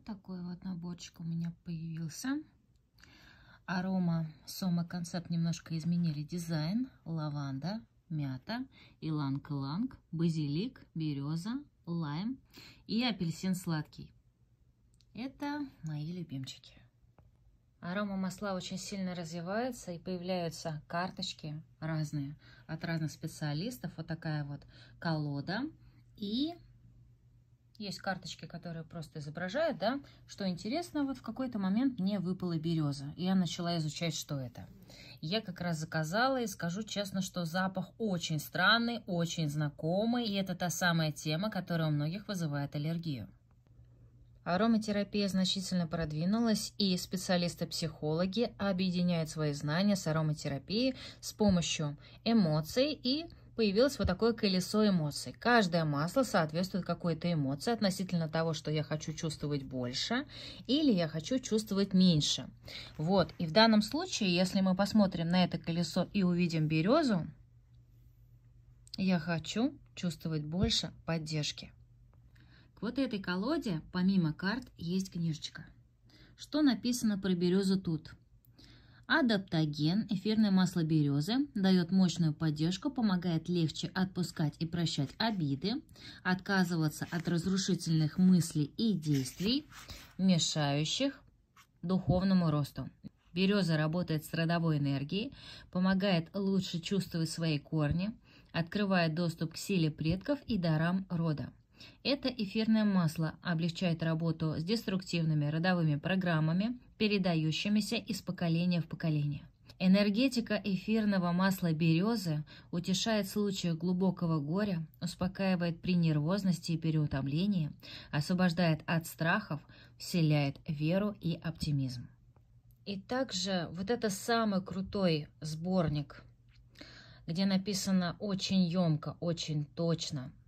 Вот такой вот наборчик у меня появился. Арома Сома Концепт немножко изменили дизайн. Лаванда, мята, иланг-иланг, базилик, береза, лайм и апельсин сладкий. Это мои любимчики. Арома масла очень сильно развивается и появляются карточки разные от разных специалистов. Вот такая вот колода и есть карточки, которые просто изображают, да. Что интересно, вот в какой-то момент мне выпала береза. И я начала изучать, что это. Я как раз заказала и скажу честно, что запах очень странный, очень знакомый. И это та самая тема, которая у многих вызывает аллергию. Ароматерапия значительно продвинулась, и специалисты-психологи объединяют свои знания с ароматерапией с помощью эмоций и появилось вот такое колесо эмоций. Каждое масло соответствует какой-то эмоции относительно того, что я хочу чувствовать больше или я хочу чувствовать меньше. Вот, и в данном случае, если мы посмотрим на это колесо и увидим березу, я хочу чувствовать больше поддержки. К вот этой колоде, помимо карт, есть книжечка. Что написано про березу тут? Адаптоген, эфирное масло березы, дает мощную поддержку, помогает легче отпускать и прощать обиды, отказываться от разрушительных мыслей и действий, мешающих духовному росту. Береза работает с родовой энергией, помогает лучше чувствовать свои корни, открывает доступ к силе предков и дарам рода. Это эфирное масло облегчает работу с деструктивными родовыми программами, передающимися из поколения в поколение. Энергетика эфирного масла березы утешает случаи глубокого горя, успокаивает при нервозности и переутомлении, освобождает от страхов, вселяет веру и оптимизм. И также вот это самый крутой сборник, где написано очень емко, очень точно –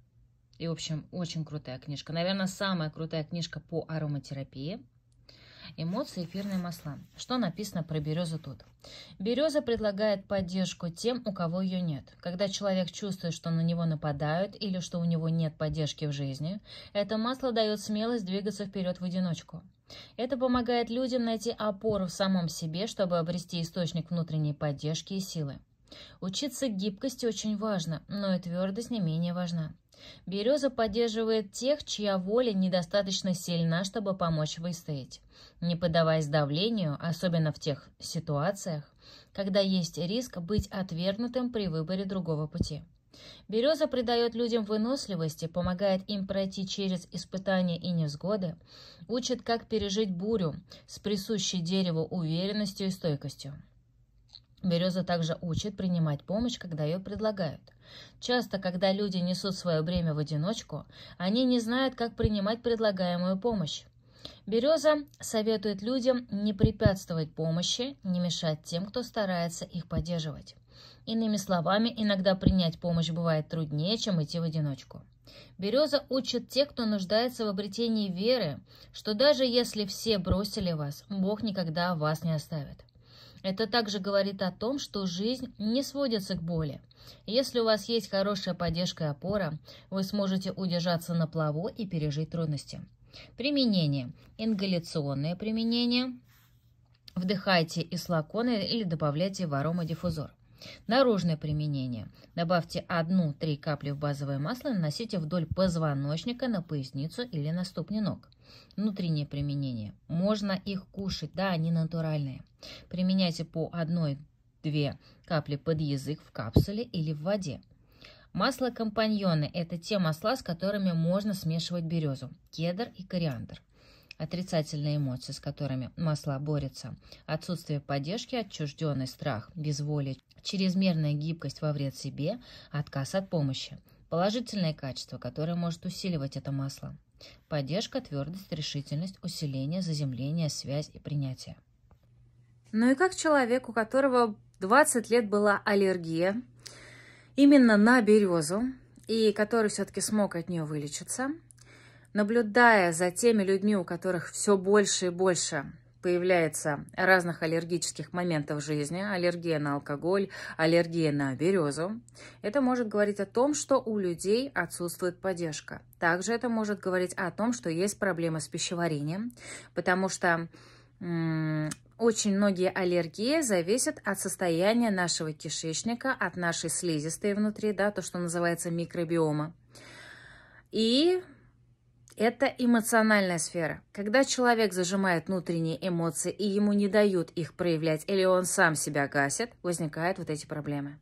и, в общем, очень крутая книжка. Наверное, самая крутая книжка по ароматерапии. Эмоции, эфирные масла. Что написано про березу тут? Береза предлагает поддержку тем, у кого ее нет. Когда человек чувствует, что на него нападают или что у него нет поддержки в жизни, это масло дает смелость двигаться вперед в одиночку. Это помогает людям найти опору в самом себе, чтобы обрести источник внутренней поддержки и силы. Учиться гибкости очень важно, но и твердость не менее важна. Береза поддерживает тех, чья воля недостаточно сильна, чтобы помочь выстоять, не поддаваясь давлению, особенно в тех ситуациях, когда есть риск быть отвергнутым при выборе другого пути. Береза придает людям выносливости, помогает им пройти через испытания и невзгоды, учит, как пережить бурю с присущей дереву уверенностью и стойкостью. Береза также учит принимать помощь, когда ее предлагают. Часто, когда люди несут свое бремя в одиночку, они не знают, как принимать предлагаемую помощь. Береза советует людям не препятствовать помощи, не мешать тем, кто старается их поддерживать. Иными словами, иногда принять помощь бывает труднее, чем идти в одиночку. Береза учит тех, кто нуждается в обретении веры, что даже если все бросили вас, Бог никогда вас не оставит. Это также говорит о том, что жизнь не сводится к боли. Если у вас есть хорошая поддержка и опора, вы сможете удержаться на плаву и пережить трудности. Применение. Ингаляционное применение. Вдыхайте из или добавляйте в аромадиффузор. Наружное применение. Добавьте 1-3 капли в базовое масло и наносите вдоль позвоночника на поясницу или на ступни ног. Внутреннее применение. Можно их кушать, да, они натуральные. Применяйте по 1-2 капли под язык в капсуле или в воде. Масло компаньоны – это те масла, с которыми можно смешивать березу, кедр и кориандр отрицательные эмоции, с которыми масла борется, отсутствие поддержки, отчужденный страх, безволие, чрезмерная гибкость во вред себе, отказ от помощи. Положительное качество, которое может усиливать это масло. Поддержка, твердость, решительность, усиление, заземление, связь и принятие. Ну и как человек, у которого 20 лет была аллергия именно на березу, и который все-таки смог от нее вылечиться, Наблюдая за теми людьми, у которых все больше и больше появляется разных аллергических моментов жизни, аллергия на алкоголь, аллергия на березу, это может говорить о том, что у людей отсутствует поддержка. Также это может говорить о том, что есть проблемы с пищеварением, потому что очень многие аллергии зависят от состояния нашего кишечника, от нашей слизистой внутри, да, то, что называется микробиома. И это эмоциональная сфера. Когда человек зажимает внутренние эмоции и ему не дают их проявлять, или он сам себя гасит, возникают вот эти проблемы.